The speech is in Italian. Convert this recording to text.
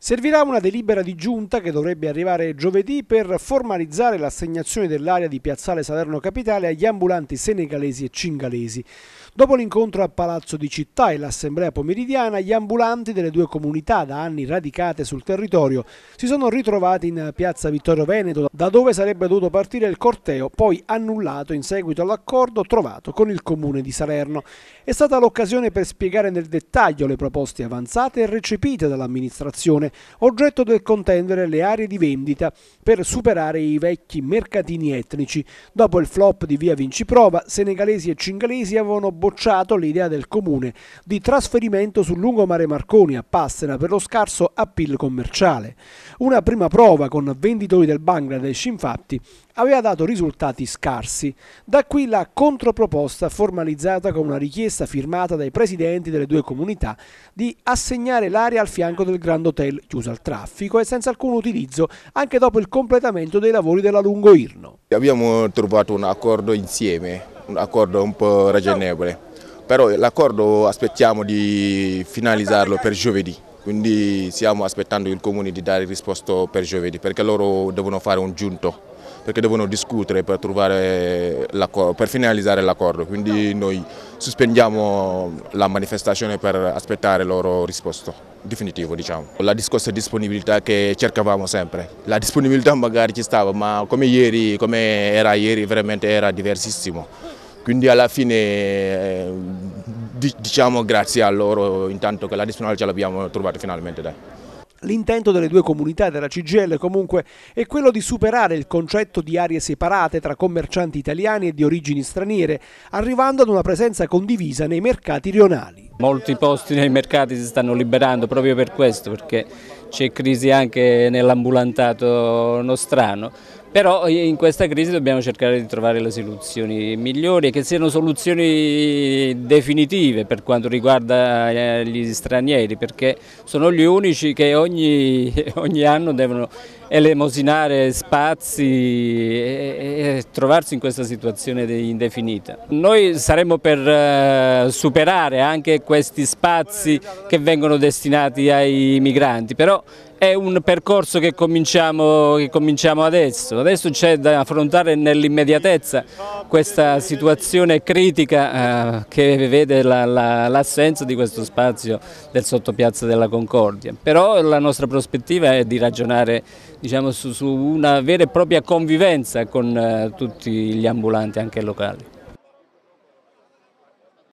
Servirà una delibera di giunta che dovrebbe arrivare giovedì per formalizzare l'assegnazione dell'area di Piazzale Salerno Capitale agli ambulanti senegalesi e cingalesi. Dopo l'incontro al Palazzo di Città e l'assemblea pomeridiana, gli ambulanti delle due comunità da anni radicate sul territorio si sono ritrovati in Piazza Vittorio Veneto, da dove sarebbe dovuto partire il corteo, poi annullato in seguito all'accordo trovato con il comune di Salerno. È stata l'occasione per spiegare nel dettaglio le proposte avanzate e recepite dall'amministrazione produzione, oggetto del contendere le aree di vendita per superare i vecchi mercatini etnici. Dopo il flop di via Vinciprova, senegalesi e cingalesi avevano bocciato l'idea del comune di trasferimento sul lungomare Marconi a Passena per lo scarso appeal commerciale. Una prima prova con venditori del Bangladesh, infatti, aveva dato risultati scarsi. Da qui la controproposta formalizzata con una richiesta firmata dai presidenti delle due comunità di assegnare l'area al fianco del Grand Hotel tunnel chiuso al traffico e senza alcun utilizzo anche dopo il completamento dei lavori della Lungo Irno. Abbiamo trovato un accordo insieme, un accordo un po' ragionevole, però l'accordo aspettiamo di finalizzarlo per giovedì quindi stiamo aspettando il comune di dare risposta per giovedì perché loro devono fare un giunto perché devono discutere per, per finalizzare l'accordo, quindi noi sospendiamo la manifestazione per aspettare il loro risposta definitivo diciamo. La discorsa disponibilità che cercavamo sempre, la disponibilità magari ci stava ma come ieri, come era ieri veramente era diversissimo, quindi alla fine eh, diciamo grazie a loro intanto che la disponibilità ce l'abbiamo trovata finalmente. Dai. L'intento delle due comunità della CGL comunque è quello di superare il concetto di aree separate tra commercianti italiani e di origini straniere, arrivando ad una presenza condivisa nei mercati rionali. Molti posti nei mercati si stanno liberando proprio per questo, perché c'è crisi anche nell'ambulantato nostrano però in questa crisi dobbiamo cercare di trovare le soluzioni migliori che siano soluzioni definitive per quanto riguarda eh, gli stranieri perché sono gli unici che ogni, ogni anno devono elemosinare spazi e, e, trovarsi in questa situazione indefinita. Noi saremmo per eh, superare anche questi spazi che vengono destinati ai migranti, però è un percorso che cominciamo, che cominciamo adesso, adesso c'è da affrontare nell'immediatezza questa situazione critica eh, che vede l'assenza la, la, di questo spazio del sottopiazza della Concordia, però la nostra prospettiva è di ragionare diciamo, su, su, una vera e propria convivenza con eh, tutti gli ambulanti anche locali.